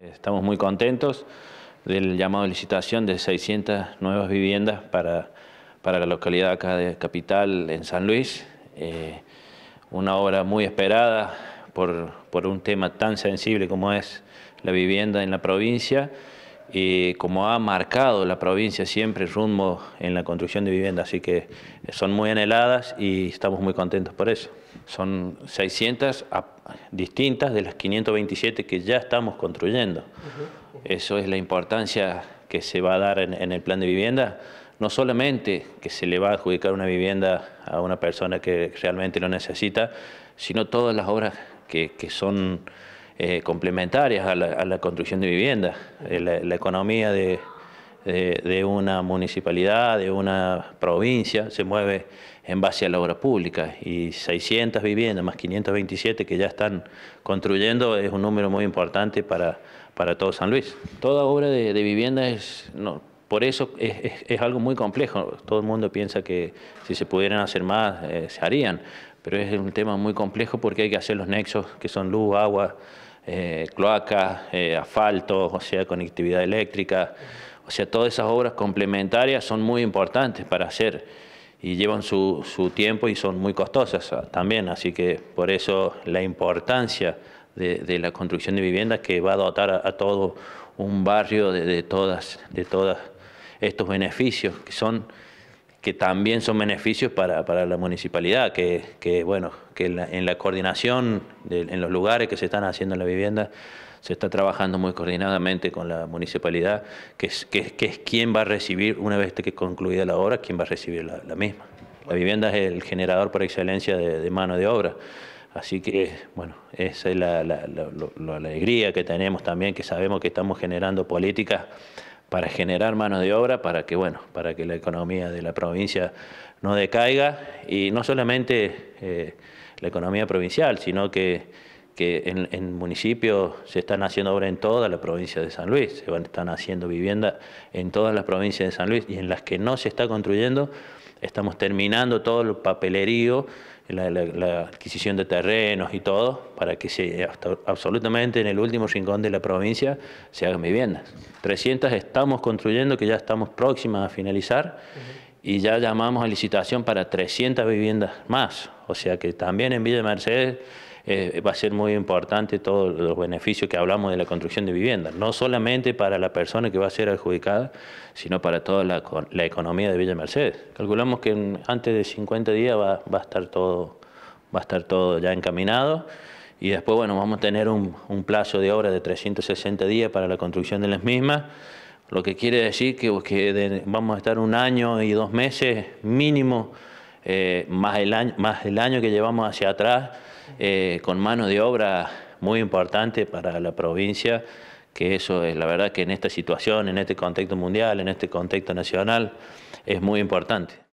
Estamos muy contentos del llamado de licitación de 600 nuevas viviendas para, la localidad acá de Capital, en San Luis. Eh, una obra muy esperada por un tema tan sensible como es la vivienda en la provincia y como ha marcado la provincia siempre rumbo en la construcción de viviendas, así que son muy anheladas y estamos muy contentos por eso. Son 600 distintas de las 527 que ya estamos construyendo. Eso es la importancia que se va a dar en, el plan de vivienda, no solamente que se le va a adjudicar una vivienda a una persona que realmente lo necesita, sino todas las obras que, que son eh, complementarias a la, construcción de viviendas... Eh, la, economía de, una municipalidad, de una provincia, se mueve en base a la obra pública y 600 viviendas más 527 que ya están construyendo es un número muy importante para, para todo San Luis. Toda obra de, vivienda es... No, por eso es, algo muy complejo. Todo el mundo piensa que si se pudieran hacer más, eh, se harían pero es un tema muy complejo porque hay que hacer los nexos que son luz, agua, eh, cloacas, eh, asfalto, o sea, conectividad eléctrica. O sea, todas esas obras complementarias son muy importantes para hacer y llevan su, su tiempo y son muy costosas ah, también. Así que por eso la importancia de, la construcción de viviendas que va a dotar a, todo un barrio de, de todas, de todos estos beneficios que son que también son beneficios para, la municipalidad, que, bueno, que en la, coordinación, en los lugares que se están haciendo en la vivienda, se está trabajando muy coordinadamente con la municipalidad, que es, que, es quien va a recibir, una vez que concluida la obra, quién va a recibir la, misma. La vivienda es el generador por excelencia de, mano de obra. Así que, bueno, esa es la, la, alegría que tenemos también, que sabemos que estamos generando políticas para generar mano de obra, para que, bueno, para que la economía de la provincia no decaiga, y no solamente eh, la economía provincial, sino que que en, municipios se están haciendo obras en toda la provincia de San Luis, se van, están haciendo viviendas en todas las provincias de San Luis y en las que no se está construyendo, estamos terminando todo el papelerío, la, adquisición de terrenos y todo, para que se, absolutamente en el último rincón de la provincia se hagan viviendas. 300 estamos construyendo que ya estamos próximas a finalizar. y ya llamamos a licitación para 300 viviendas más. O sea que también en Villa Mercedes eh, va a ser muy importante todos los beneficios que hablamos de la construcción de viviendas, no solamente para la persona que va a ser adjudicada, sino para toda la, economía de Villa Mercedes. Calculamos que antes de 50 días va, va, a estar todo, va a estar todo ya encaminado. Y después, bueno, vamos a tener un, plazo de obra de 360 días para la construcción de las mismas lo que quiere decir que, vamos a estar un año y dos meses mínimo eh, más, el año, más el año que llevamos hacia atrás, eh, con mano de obra muy importante para la provincia, que eso es la verdad que en esta situación, en este contexto mundial, en este contexto nacional, es muy importante.